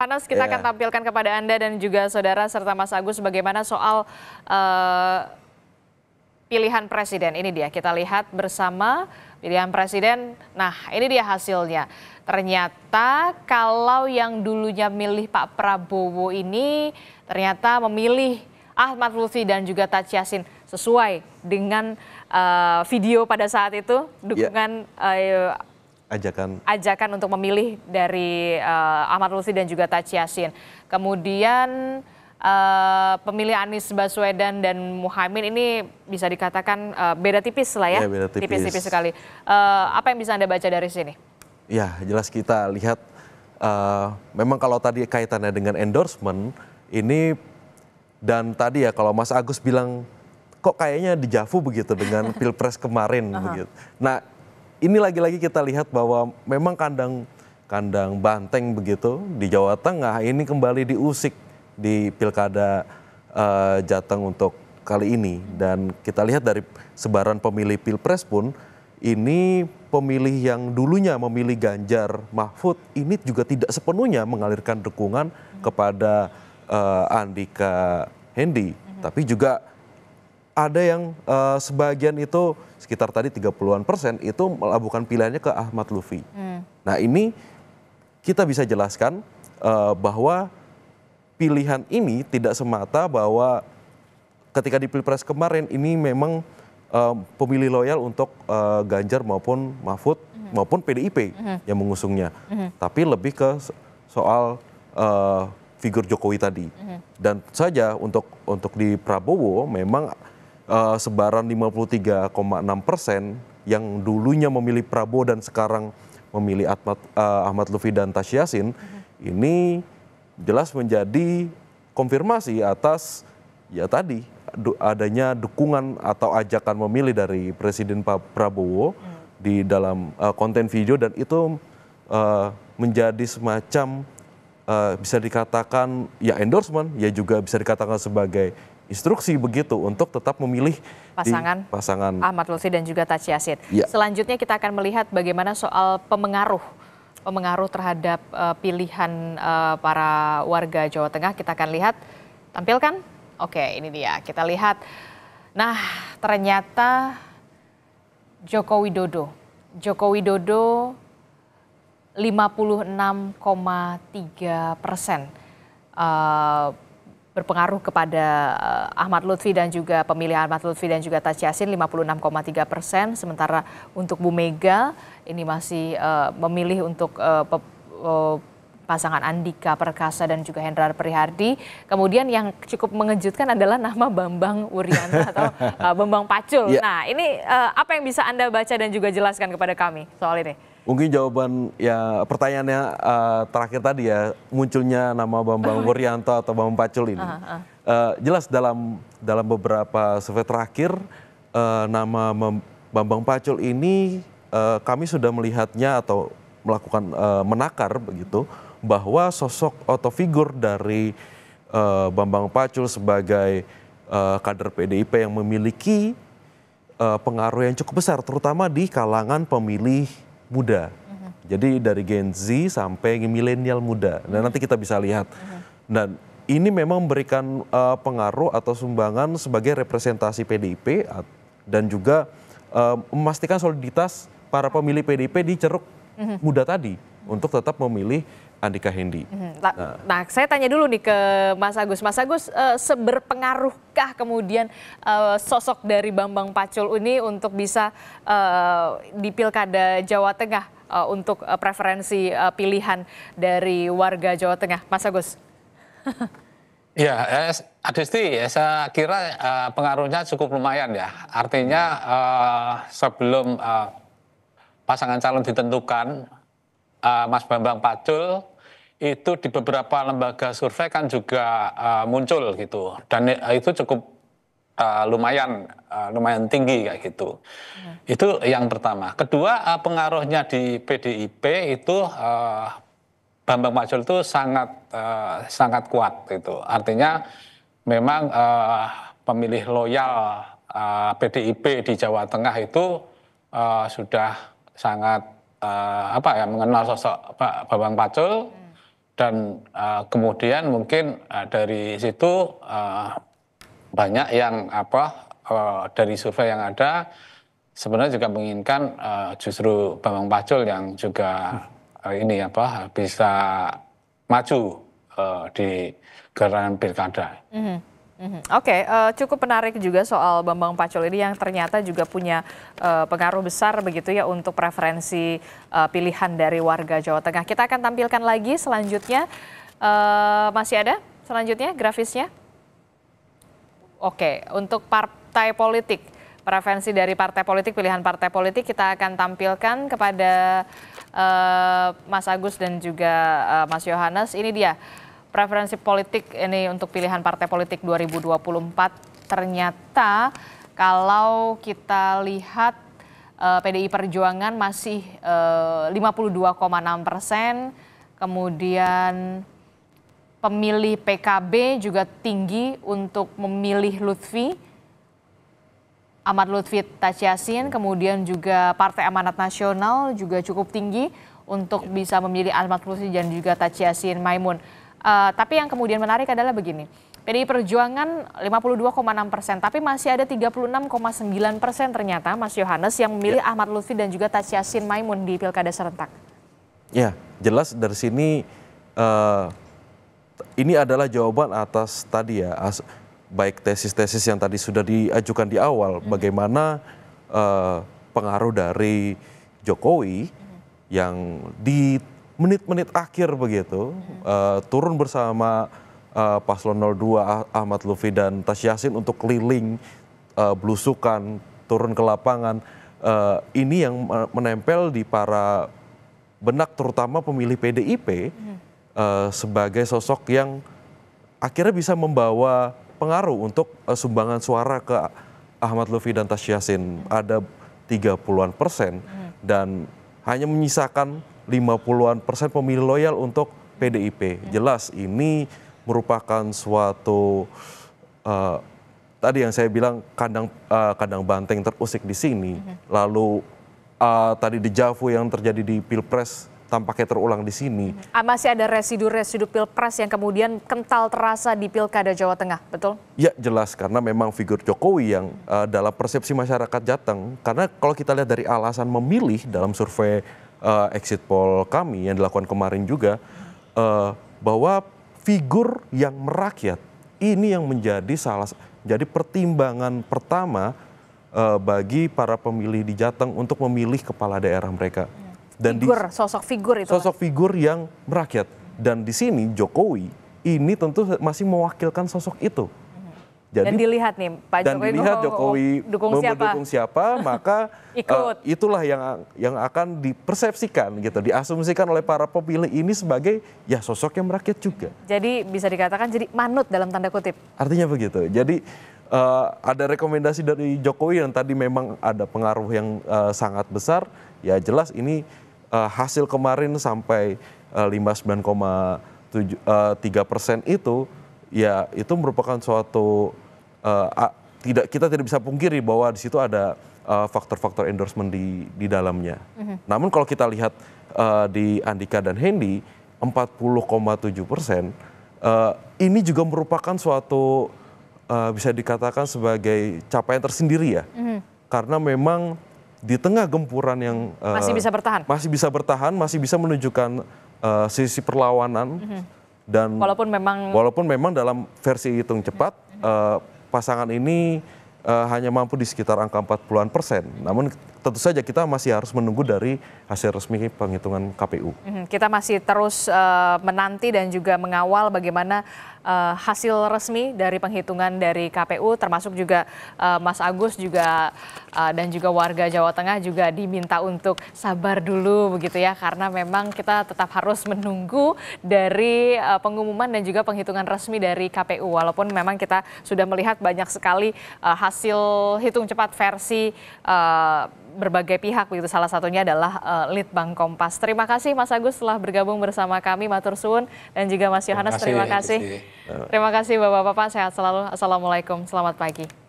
Panas kita akan iya. tampilkan kepada Anda dan juga saudara serta Mas Agus bagaimana soal uh, pilihan presiden. Ini dia kita lihat bersama pilihan presiden. Nah, ini dia hasilnya. Ternyata kalau yang dulunya milih Pak Prabowo ini ternyata memilih Ahmad Lutfi dan juga Taj Yassin sesuai dengan uh, video pada saat itu iya. dukungan yeah. uh, ajakan ajakan untuk memilih dari uh, Ahmad Lutfi dan juga Taj Yassin. Kemudian uh, pemilih Anies Baswedan dan Muhammad ini bisa dikatakan uh, beda tipis lah ya, ya tipis-tipis sekali. Uh, apa yang bisa anda baca dari sini? Ya jelas kita lihat uh, memang kalau tadi kaitannya dengan endorsement ini dan tadi ya kalau Mas Agus bilang kok kayaknya dijafu begitu dengan pilpres kemarin uh -huh. begitu. Nah ini lagi-lagi kita lihat bahwa memang kandang kandang banteng begitu di Jawa Tengah ini kembali diusik di pilkada uh, Jateng untuk kali ini dan kita lihat dari sebaran pemilih pilpres pun ini pemilih yang dulunya memilih Ganjar Mahfud ini juga tidak sepenuhnya mengalirkan dukungan kepada uh, Andika Hendi, mm -hmm. tapi juga ada yang uh, sebagian itu sekitar tadi 30-an persen itu melakukan pilihannya ke Ahmad Lufi. Hmm. Nah ini kita bisa jelaskan uh, bahwa pilihan ini tidak semata bahwa ketika di Pilpres kemarin ini memang uh, pemilih loyal untuk uh, Ganjar maupun Mahfud hmm. maupun PDIP hmm. yang mengusungnya. Hmm. Tapi lebih ke soal uh, figur Jokowi tadi. Hmm. Dan saja untuk untuk di Prabowo memang uh, sebaran 53,6 persen yang dulunya memilih Prabowo dan sekarang memilih Ahmad, uh, Ahmad Lufi dan Tash mm hmm. ini jelas menjadi konfirmasi atas ya tadi adanya dukungan atau ajakan memilih dari Presiden Pak Prabowo hmm. di dalam uh, konten video dan itu uh, menjadi semacam uh, bisa dikatakan ya endorsement, ya juga bisa dikatakan sebagai instruksi begitu untuk tetap memilih pasangan, pasangan Ahmad Lutfi dan juga Taci Yasin. Ya. Selanjutnya kita akan melihat bagaimana soal pemengaruh pemengaruh terhadap uh, pilihan uh, para warga Jawa Tengah. Kita akan lihat tampilkan. Oke, ini dia. Kita lihat. Nah, ternyata Joko Widodo. Joko Widodo 56,3 persen. Uh, berpengaruh kepada eh, Ahmad Lutfi dan juga pemilihan Ahmad Lutfi dan juga Taj Yassin 56,3 persen. Sementara untuk Bu Mega ini masih uh, memilih untuk uh, eh, pe, uh, pasangan Andika Perkasa dan juga Hendrar Prihardi. Kemudian yang cukup mengejutkan adalah nama Bambang Wuryanto atau uh, Bambang Pacul. Yeah. Nah ini uh, apa yang bisa Anda baca dan juga jelaskan kepada kami soal ini? Mungkin jawaban ya pertanyaannya uh, terakhir tadi ya munculnya nama Bambang Wuryanto atau Bambang Pacul ini. Uh, uh. Uh, jelas dalam dalam beberapa survei terakhir uh, nama Bambang Pacul ini uh, kami sudah melihatnya atau melakukan uh, menakar begitu bahwa sosok atau figur dari uh, Bambang Pacul sebagai uh, kader PDIP yang memiliki uh, pengaruh yang cukup besar terutama di kalangan pemilih muda. Jadi dari Gen Z sampai milenial muda. Nah, nanti kita bisa lihat. Dan nah, ini memang memberikan uh, pengaruh atau sumbangan sebagai representasi PDIP dan juga uh, memastikan soliditas para pemilih PDIP di ceruk mhm. muda tadi untuk tetap memilih Andika Hendi. Mhm. nah. nah, saya tanya dulu nih ke Mas Agus. Mas Agus, uh, seberpengaruhkah kemudian uh, sosok dari Bambang Pacul ini untuk bisa uh, di Pilkada Jawa Tengah uh, untuk uh, preferensi uh, pilihan dari warga Jawa Tengah? Mas Agus. Ya, Adesti, ya, saya kira uh, pengaruhnya cukup lumayan ya. Artinya uh, sebelum uh, pasangan calon ditentukan, uh, Mas Bambang Pacul itu di beberapa lembaga survei kan juga uh, muncul gitu dan eh, itu cukup uh, lumayan uh, lumayan tinggi kayak gitu hmm. itu yang pertama kedua uh, pengaruhnya di PDIP itu uh, Bambang Pacul itu sangat uh, sangat kuat itu artinya memang uh, pemilih loyal uh, PDIP di Jawa Tengah itu uh, sudah sangat uh, apa ya mengenal sosok Pak Bambang Pacul dan uh, kemudian mungkin uh, dari situ uh, banyak yang apa uh, dari survei yang ada sebenarnya juga menginginkan uh, justru Bambang Pacul yang juga uh, ini apa bisa maju uh, di gelaran pilkada. Mm -hmm. Mhm. Oke, okay, uh, eh, cukup menarik juga soal Bambang Pacul ini yang ternyata juga punya uh, pengaruh besar begitu ya untuk preferensi uh, pilihan dari warga Jawa Tengah. Kita akan tampilkan lagi selanjutnya. Uh, masih ada selanjutnya grafisnya? Oke, okay, untuk partai politik, preferensi dari partai politik, pilihan partai politik kita akan tampilkan kepada uh, Mas Agus dan juga uh, Mas Yohanes. Ini dia preferensi politik ini untuk pilihan partai politik 2024 ternyata kalau kita lihat uh, eh, PDI Perjuangan masih eh, uh, 52,6 persen, kemudian pemilih PKB juga tinggi untuk memilih Lutfi, Ahmad Lutfi Tasyasin, kemudian juga Partai Amanat Nasional juga cukup tinggi untuk bisa memilih Ahmad Lutfi dan juga Tasyasin Maimun. Uh, tapi yang kemudian menarik adalah begini, PDI Perjuangan 52,6 persen, tapi masih ada 36,9 persen ternyata Mas Yohanes yang memilih ya. Ahmad Lutfi dan juga Tasyasin Maimun di Pilkada serentak. Ya, jelas dari sini uh, ini adalah jawaban atas tadi ya, as, baik tesis-tesis yang tadi sudah diajukan di awal, hmm. bagaimana uh, pengaruh dari Jokowi hmm. yang di menit-menit akhir begitu uh, turun bersama uh, paslon 02 ah- Ahmad Lufi dan Tas Yasin untuk keliling uh, belusukan turun ke lapangan uh, ini yang menempel di para benak terutama pemilih PDIP uh, hmm. sebagai sosok yang akhirnya bisa membawa pengaruh untuk uh, sumbangan suara ke Ahmad Lufi dan Tas Yasin ada 30-an persen hmm. dan hanya menyisakan 50-an persen pemilih loyal untuk PDIP. Jelas ini merupakan suatu uh, tadi yang saya bilang kandang uh, kandang banteng terusik di sini. Mm-hmm. Lalu uh, tadi Javu yang terjadi di Pilpres tampaknya terulang di sini. Mm-hmm. Ah, masih ada residu-residu pilpres yang kemudian kental terasa di pilkada Jawa Tengah, betul? Ya jelas karena memang figur Jokowi yang uh, dalam persepsi masyarakat Jateng. Karena kalau kita lihat dari alasan memilih dalam survei uh, exit poll kami yang dilakukan kemarin juga uh, bahwa figur yang merakyat ini yang menjadi salah jadi pertimbangan pertama uh, bagi para pemilih di Jateng untuk memilih kepala daerah mereka. Ya. Dan figur, di, sosok figur itu. Sosok figur yang merakyat dan di sini Jokowi ini tentu masih mewakilkan sosok itu jadi, dan dilihat nih Pak dan Jokowi dilihat Jokowi dukung siapa, mendukung siapa maka eh, Ikut. Uh, itulah yang yang akan dipersepsikan gitu, diasumsikan oleh para pemilih ini sebagai ya sosok yang merakyat juga. Jadi bisa dikatakan jadi manut dalam tanda kutip. Artinya begitu. Jadi uh, ada rekomendasi dari Jokowi yang tadi memang ada pengaruh yang uh, sangat besar, ya jelas ini uh, hasil kemarin sampai uh, 59,3 persen itu ya itu merupakan suatu uh, tidak kita tidak bisa pungkiri bahwa di situ ada eh, faktor-faktor uh, endorsement di di dalamnya. Mm-hmm. Namun kalau kita lihat uh, di Andika dan Hendy 40,7 persen uh, ini juga merupakan suatu uh, bisa dikatakan sebagai capaian tersendiri ya, mm-hmm. karena memang di tengah gempuran yang uh, masih bisa bertahan, masih bisa bertahan, masih bisa menunjukkan uh, sisi perlawanan. Mm-hmm dan walaupun memang dalam versi hitung cepat eh, pasangan ini uh, hanya mampu di sekitar angka 40-an persen. Namun tentu saja kita masih harus menunggu dari hasil resmi penghitungan KPU. Mhm, kita masih terus uh, menanti dan juga mengawal bagaimana uh, hasil resmi dari penghitungan dari KPU, termasuk juga uh, Mas Agus juga uh, dan juga warga Jawa Tengah juga diminta untuk sabar dulu begitu ya, karena memang kita tetap harus menunggu dari uh, pengumuman dan juga penghitungan resmi dari KPU, walaupun memang kita sudah melihat banyak sekali uh, hasil hasil hitung cepat versi uh, berbagai pihak begitu salah satunya adalah uh, Litbang Kompas. Terima kasih Mas Agus telah bergabung bersama kami Matur Suwun dan juga Mas Yohanes terima kasih. Eh. Terima kasih Bapak-bapak sehat selalu. Assalamualaikum. Selamat pagi.